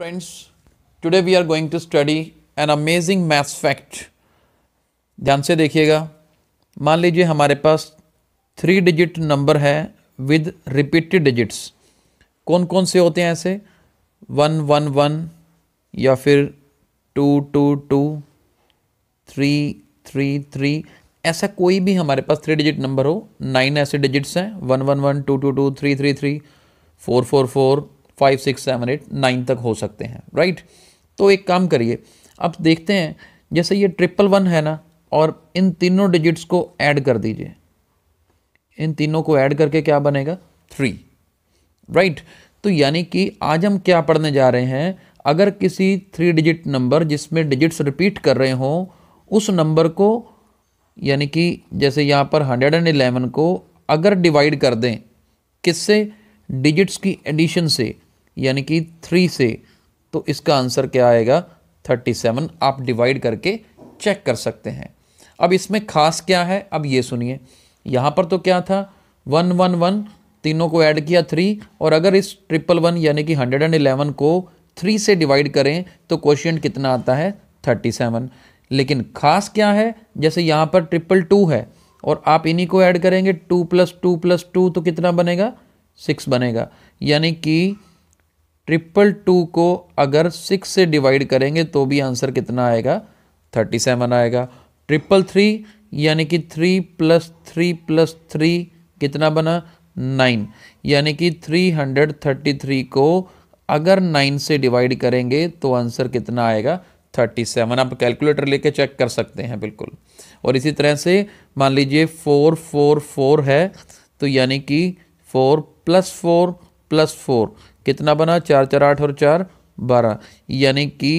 Friends today we are going to study an amazing maths fact ध्यान से देखिएगा मान लीजिए हमारे पास थ्री डिजिट नंबर है विद रिपीटेड डिजिट्स कौन कौन से होते हैं ऐसे वन वन वन या फिर two two two three three three ऐसा कोई भी हमारे पास थ्री डिजिट नंबर हो नाइन ऐसे डिजिट्स हैं one one one two two two three three three four four four five six seven eight nine तक हो सकते हैं राइट तो एक काम करिए अब देखते हैं जैसे ये ट्रिपल वन है ना और इन तीनों डिजिट्स को ऐड कर दीजिए इन तीनों को ऐड करके क्या बनेगा थ्री राइट right? तो यानी कि आज हम क्या पढ़ने जा रहे हैं अगर किसी थ्री डिजिट नंबर जिसमें डिजिट्स रिपीट कर रहे हों उस नंबर को यानी कि जैसे यहाँ पर हंड्रेड एंड एलेवन को अगर डिवाइड कर दें किससे डिजिट्स की एडिशन से यानी कि थ्री से तो इसका आंसर क्या आएगा थर्टी सेवन आप डिवाइड करके चेक कर सकते हैं अब इसमें खास क्या है अब ये सुनिए यहाँ पर तो क्या था वन वन वन तीनों को ऐड किया थ्री और अगर इस ट्रिपल वन यानी कि हंड्रेड एंड एलेवन को थ्री से डिवाइड करें तो क्वेश्चन कितना आता है थर्टी सेवन लेकिन खास क्या है जैसे यहाँ पर ट्रिपल टू है और आप इन्हीं को ऐड करेंगे two plus two plus two तो कितना बनेगा सिक्स बनेगा यानी कि ट्रिपल टू को अगर सिक्स से डिवाइड करेंगे तो भी आंसर कितना आएगा थर्टी सेवन आएगा ट्रिपल थ्री यानी कि three plus three plus three कितना बना नाइन यानी कि थ्री हंड्रेड थर्टी थ्री को अगर नाइन से डिवाइड करेंगे तो आंसर कितना आएगा थर्टी सेवन आप कैलकुलेटर लेके चेक कर सकते हैं बिल्कुल और इसी तरह से मान लीजिए फोर फोर फोर है तो यानी कि four plus four plus four कितना बना चार चार आठ और चार बारह यानी कि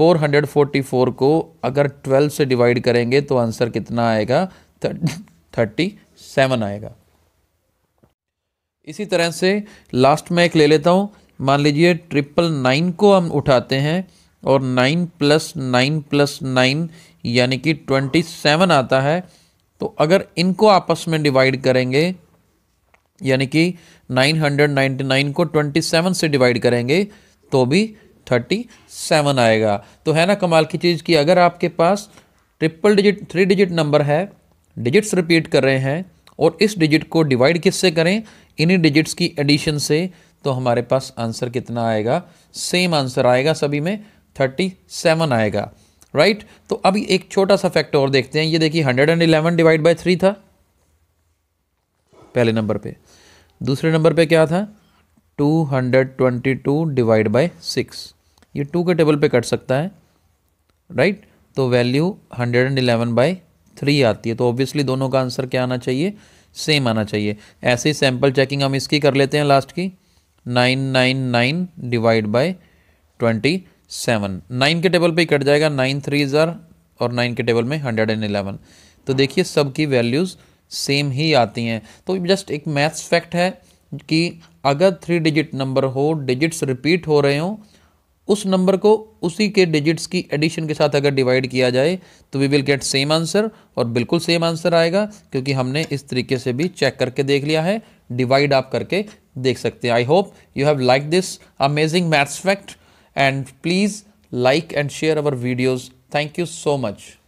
444 को अगर 12 से डिवाइड करेंगे तो आंसर कितना आएगा थर्टी सेवन आएगा इसी तरह से लास्ट में एक ले लेता हूँ मान लीजिए ट्रिपल नाइन को हम उठाते हैं और nine plus nine plus nine यानी कि ट्वेंटी सेवन आता है तो अगर इनको आपस में डिवाइड करेंगे यानी कि 999 को 27 से डिवाइड करेंगे तो भी 37 आएगा तो है ना कमाल की चीज़ कि अगर आपके पास triple digit three digit number है डिजिट्स रिपीट कर रहे हैं और इस डिजिट को डिवाइड किससे करें इन्हीं डिजिट्स की एडिशन से तो हमारे पास आंसर कितना आएगा सेम आंसर आएगा सभी में थर्टी सेवन आएगा राइट तो अभी एक छोटा सा फैक्ट और देखते हैं ये देखिए hundred and eleven divide by three था पहले नंबर पे दूसरे नंबर पे क्या था 222 डिवाइड बाय सिक्स ये टू के टेबल पे कट सकता है राइट right? तो वैल्यू 111 बाय थ्री आती है तो ऑब्वियसली दोनों का आंसर क्या आना चाहिए सेम आना चाहिए ऐसे ही सैम्पल चेकिंग हम इसकी कर लेते हैं लास्ट की nine nine nine divide by twenty seven nine के टेबल पे ही कट जाएगा नाइन थ्री ज़र और नाइन के टेबल में हंड्रेड एंड एलेवन तो देखिए सब की वैल्यूज़ सेम ही आती हैं तो जस्ट एक मैथ्स फैक्ट है कि अगर थ्री डिजिट नंबर हो डिजिट्स रिपीट हो रहे हो उस नंबर को उसी के डिजिट्स की एडिशन के साथ अगर डिवाइड किया जाए तो we will get same answer और बिल्कुल सेम आंसर आएगा क्योंकि हमने इस तरीके से भी चेक करके देख लिया है डिवाइड आप करके देख सकते हैं I hope you have like this amazing maths fact and please like and share our videos thank you so much